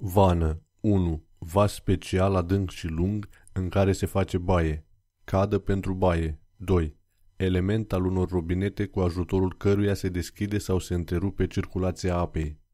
Vană 1. Vas special adânc și lung în care se face baie. Cadă pentru baie. 2. Element al unor robinete cu ajutorul căruia se deschide sau se întrerupe circulația apei.